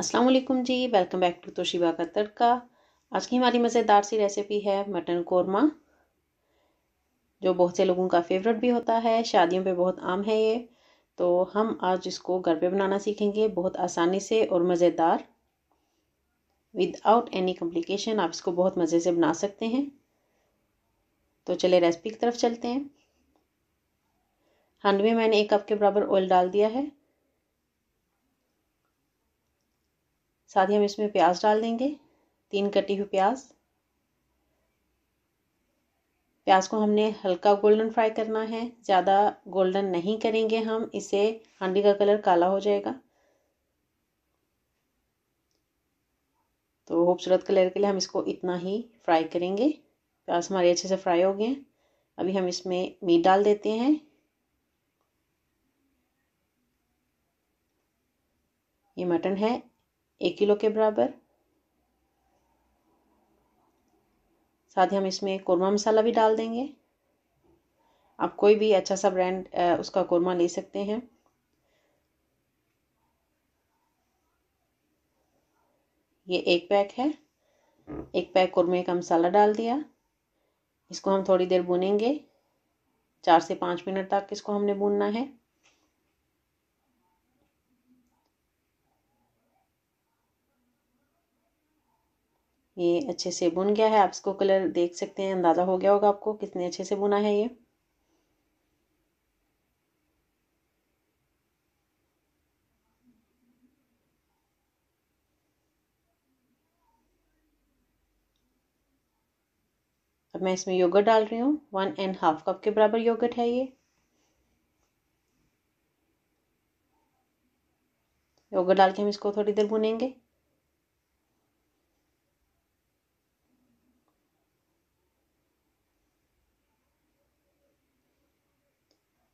अस्सलाम वालेकुम जी वेलकम बैक टू तोशिबा का तड़का आज की हमारी मज़ेदार सी रेसिपी है मटन कौरमा जो बहुत से लोगों का फेवरेट भी होता है शादियों पे बहुत आम है ये तो हम आज इसको घर पे बनाना सीखेंगे बहुत आसानी से और मज़ेदार विदाउट एनी कम्प्लिकेशन आप इसको बहुत मज़े से बना सकते हैं तो चले रेसिपी की तरफ चलते हैं हंड में मैंने एक कप के बराबर ऑयल डाल दिया है साथ ही हम इसमें प्याज डाल देंगे तीन कटी हुई प्याज प्याज को हमने हल्का गोल्डन फ्राई करना है ज़्यादा गोल्डन नहीं करेंगे हम इसे हांडी का कलर काला हो जाएगा तो खूबसूरत कलर के लिए हम इसको इतना ही फ्राई करेंगे प्याज हमारे अच्छे से फ्राई हो गए हैं अभी हम इसमें मीट डाल देते हैं ये मटन है एक किलो के बराबर साथ ही हम इसमें कोरमा मसाला भी डाल देंगे आप कोई भी अच्छा सा ब्रांड उसका कोरमा ले सकते हैं ये एक पैक है एक पैक कोरमे का मसाला डाल दिया इसको हम थोड़ी देर भुनेंगे चार से पाँच मिनट तक इसको हमने भूनना है ये अच्छे से बुन गया है आप इसको कलर देख सकते हैं अंदाज़ा हो गया होगा आपको कितने अच्छे से बुना है ये अब मैं इसमें योगर्ट डाल रही हूँ वन एंड हाफ कप के बराबर योगर्ट है ये योगर्ट डाल के हम इसको थोड़ी देर भुनेंगे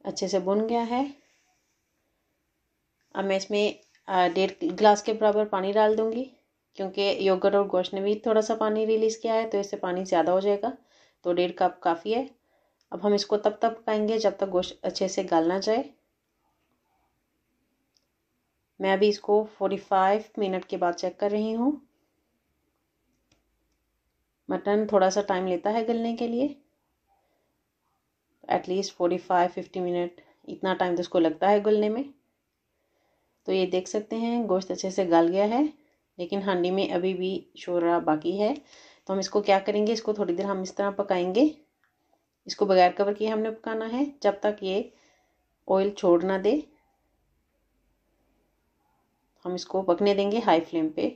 अच्छे से बुन गया है अब मैं इसमें डेढ़ गिलास के बराबर पानी डाल दूंगी क्योंकि योगर्ट और गोश्त ने भी थोड़ा सा पानी रिलीज़ किया है तो इससे पानी ज़्यादा हो जाएगा तो डेढ़ कप काफ़ी है अब हम इसको तब तक पकाएंगे जब तक गोश्त अच्छे से गालना जाए मैं अभी इसको फोर्टी फाइव मिनट के बाद चेक कर रही हूँ मटन थोड़ा सा टाइम लेता है गलने के लिए at least forty five fifty minute इतना टाइम तो उसको लगता है गलने में तो ये देख सकते हैं गोश्त अच्छे से गल गया है लेकिन हांडी में अभी भी शोरा बाकी है तो हम इसको क्या करेंगे इसको थोड़ी देर हम इस तरह पकाएंगे इसको बगैर कवर किए हमने पकाना है जब तक ये ऑयल छोड़ ना दे हम इसको पकने देंगे हाई फ्लेम पे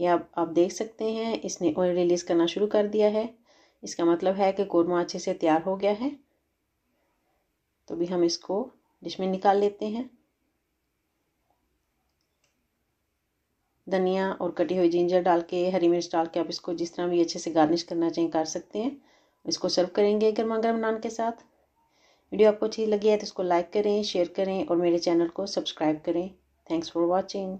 ये आप आप देख सकते हैं इसने ऑयल रिलीज़ करना शुरू कर दिया है इसका मतलब है कि कौरमा अच्छे से तैयार हो गया है तो भी हम इसको डिश में निकाल लेते हैं धनिया और कटी हुई जिंजर डाल के हरी मिर्च डाल के आप इसको जिस तरह भी अच्छे से गार्निश करना चाहिए कर सकते हैं इसको सर्व करेंगे गर्मा गर्म नान के साथ वीडियो आपको अच्छी लगी है तो इसको लाइक करें शेयर करें और मेरे चैनल को सब्सक्राइब करें थैंक्स फॉर वॉचिंग